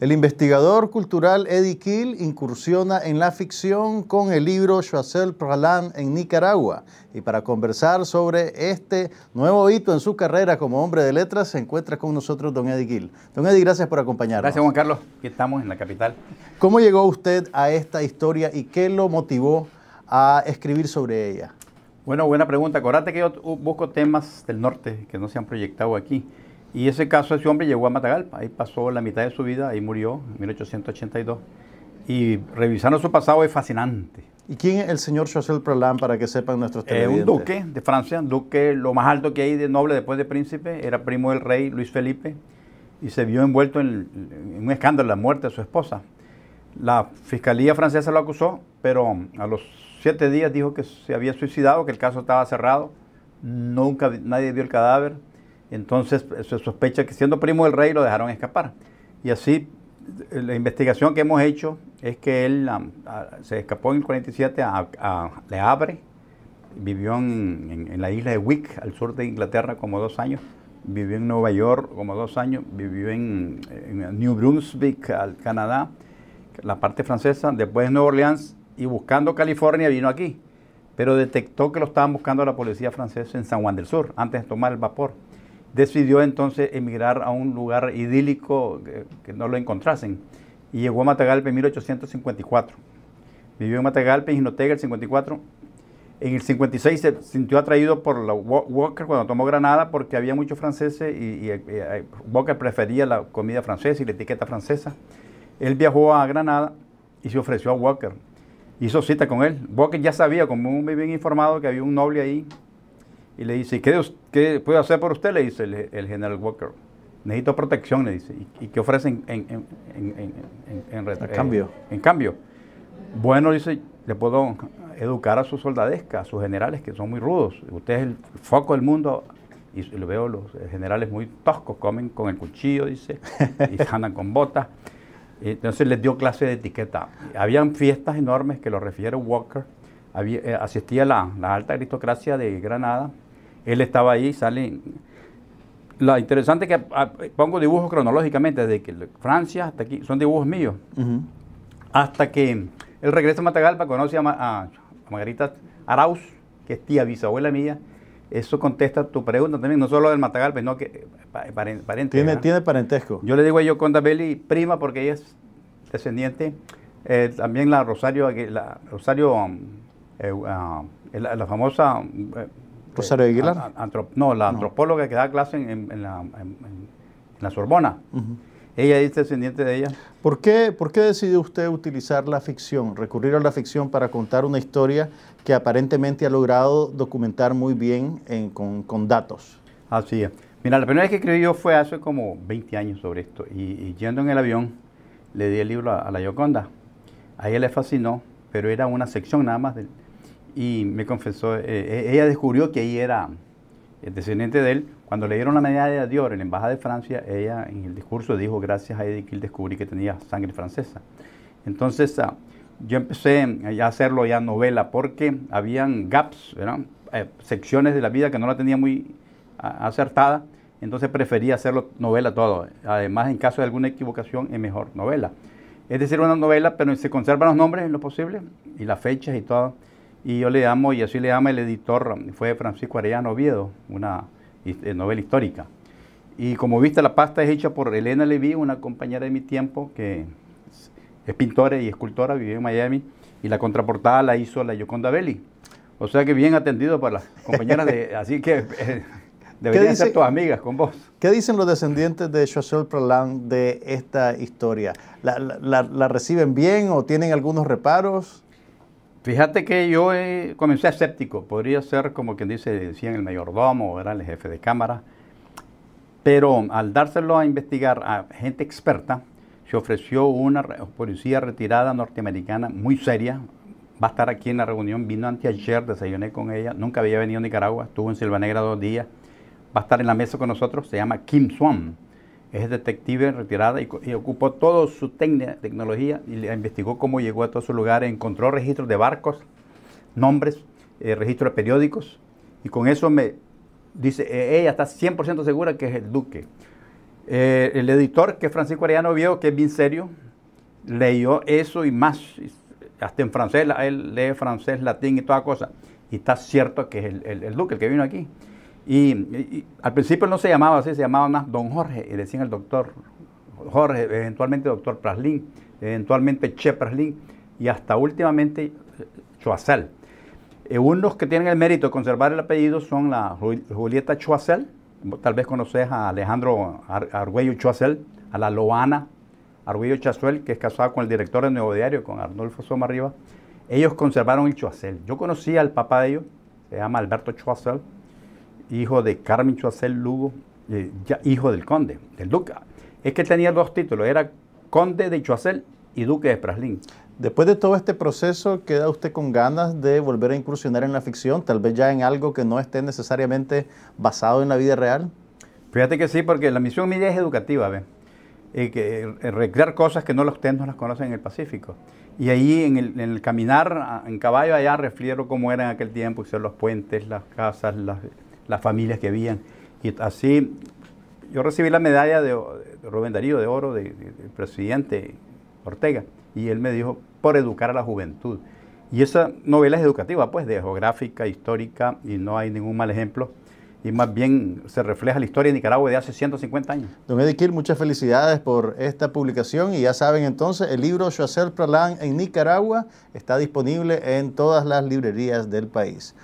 El investigador cultural Eddie Kiel incursiona en la ficción con el libro Choisel Pralan en Nicaragua. Y para conversar sobre este nuevo hito en su carrera como hombre de letras, se encuentra con nosotros don Eddie Kiel. Don Eddie, gracias por acompañarnos. Gracias, Juan Carlos. Aquí estamos en la capital. ¿Cómo llegó usted a esta historia y qué lo motivó a escribir sobre ella? Bueno, buena pregunta. Acordate que yo busco temas del norte que no se han proyectado aquí. Y ese caso, ese hombre llegó a Matagalpa, ahí pasó la mitad de su vida, ahí murió en 1882. Y revisando su pasado es fascinante. ¿Y quién es el señor Chaucer Proland para que sepan nuestros eh, televidentes? Es un duque de Francia, duque lo más alto que hay de noble después de príncipe, era primo del rey Luis Felipe y se vio envuelto en un escándalo, la muerte de su esposa. La fiscalía francesa lo acusó, pero a los siete días dijo que se había suicidado, que el caso estaba cerrado, nunca nadie vio el cadáver entonces se sospecha que siendo primo del rey lo dejaron escapar. Y así la investigación que hemos hecho es que él se escapó en el 47 a, Le abre, vivió en, la isla de Wick, al sur de Inglaterra, como dos años, vivió en Nueva York como dos años, vivió en, New Brunswick, al Canadá, la parte francesa, después en Nueva Orleans y buscando California vino aquí, pero detectó que lo estaban buscando la policía francesa en San Juan del Sur, antes de tomar el vapor decidió entonces emigrar a un lugar idílico eh, que, no lo encontrasen y llegó a Matagalpa en 1854. Vivió en Matagalpa, en Ginotega, el 54. En el 56 se sintió atraído por Walker cuando tomó Granada porque había muchos franceses y, y eh, eh, Walker prefería la comida francesa y la etiqueta francesa. Él viajó a Granada y se ofreció a Walker. Hizo cita con él. Walker ya sabía, como un bien informado, que había un noble ahí y le dice, ¿y qué, puedo hacer por usted? Le dice el, general Walker. Necesito protección, le dice. ¿Y, qué ofrecen en, en, en, cambio? Eh, en cambio. Bueno, dice, le puedo educar a sus soldadesca, a sus generales que son muy rudos. Usted es el foco del mundo y lo veo los generales muy toscos, comen con el cuchillo, dice, y andan con botas. Entonces les dio clase de etiqueta. Habían fiestas enormes que lo refiere Walker. Eh, asistía la, la alta aristocracia de Granada, él estaba ahí, sale... Lo interesante es que ah, pongo dibujos cronológicamente, desde que Francia hasta aquí, son dibujos míos. Hasta que él regresa a Matagalpa, conoce a, Margarita Arauz, que es tía bisabuela mía. Eso contesta tu pregunta también, no solo del Matagalpa, sino que eh, Tiene, tiene parentesco. Yo le digo a Yoconda Belli prima porque ella es descendiente. Eh, también la Rosario, eh, la Rosario, um, ah, la, famosa Rosario eh, Aguilar. no, la antropóloga que da clase en, la, en Sorbona. Ella es descendiente de ella. ¿Por qué, ¿Por qué decidió usted utilizar la ficción, recurrir a la ficción para contar una historia que aparentemente ha logrado documentar muy bien con, datos? Así es. Mira, la primera vez que escribí yo fue hace como 20 años sobre esto. Y, yendo en el avión, le di el libro a, la Yoconda. A ella le fascinó, pero era una sección nada más del y me confesó, eh, eh, ella descubrió que ahí era eh, descendiente de él. Cuando le dieron la medalla de Dior en la Embajada de Francia, ella en el discurso dijo, gracias a Edith Kill descubrí que tenía sangre francesa. Entonces ah, yo empecé a hacerlo ya novela porque habían gaps, eh, secciones de la vida que no la tenía muy acertada, entonces prefería hacerlo novela todo. Además, en caso de alguna equivocación, es mejor novela. Es decir, una novela, pero se conservan los nombres en lo posible y las fechas y todo. Y yo le amo y así le ama el editor, fue Francisco Arellano Oviedo, una eh, novela histórica. Y como viste, la pasta es hecha por Elena Levy, una compañera de mi tiempo que es pintora y escultora, vivió en Miami, y la contraportada la hizo la Yoconda Belli. O sea que bien atendido por las compañeras de... así que eh, deberían ser tus amigas con vos. ¿Qué dicen los descendientes de chassel Prolan de esta historia? la, la reciben bien o tienen algunos reparos? Fíjate que yo eh, comencé escéptico, podría ser como quien dice, decían el mayordomo, era el jefe de cámara, pero al dárselo a investigar a gente experta, se ofreció una policía retirada norteamericana muy seria, va a estar aquí en la reunión, vino ayer, desayuné con ella, nunca había venido a Nicaragua, estuvo en Silvanegra dos días, va a estar en la mesa con nosotros, se llama Kim Swan es detective retirada y, ocupó toda su tecnología y le investigó cómo llegó a todo su lugar. encontró registros de barcos, nombres, eh, registros de periódicos y con eso me dice, eh, ella está 100% segura que es el duque. Eh, el editor, que Francisco Arellano, vio que es bien serio, leyó eso y más, hasta en francés, él lee francés, latín y toda cosa, y está cierto que es el duque, el que vino aquí. Y, al principio no se llamaba así, se llamaba más Don Jorge, y decían el doctor Jorge, eventualmente doctor Praslin, eventualmente Che Praslin, y hasta últimamente eh, Choacel Eh, unos que tienen el mérito de conservar el apellido son la Julieta Choacel tal vez conoces a Alejandro Arguello Choacel a la Loana Arguello Chazuel, que es casada con el director del Nuevo Diario, con Arnulfo Rivas Ellos conservaron el Choacel Yo conocí al papá de ellos, se llama Alberto Choacel hijo de Carmen Choacel Lugo, eh, ya, hijo del conde, del duque. Es que tenía dos títulos, era conde de Chuacel y duque de Praslin. Después de todo este proceso, ¿queda usted con ganas de volver a incursionar en la ficción? Tal vez ya en algo que no esté necesariamente basado en la vida real. Fíjate que sí, porque la misión mía es educativa, ¿ves? Eh, que, eh, recrear cosas que no los ustedes las conocen en el Pacífico. Y ahí en el, caminar en caballo allá refiero cómo eran en aquel tiempo, hicieron los puentes, las casas, las, las familias que habían. Y así, yo recibí la medalla de, Rubén Darío de Oro, del presidente Ortega, y él me dijo, por educar a la juventud. Y esa novela es educativa, pues, de geográfica, histórica, y no hay ningún mal ejemplo. Y más bien se refleja la historia de Nicaragua de hace 150 años. Don Ediquil, muchas felicidades por esta publicación. Y ya saben entonces, el libro hacer Pralán en Nicaragua está disponible en todas las librerías del país.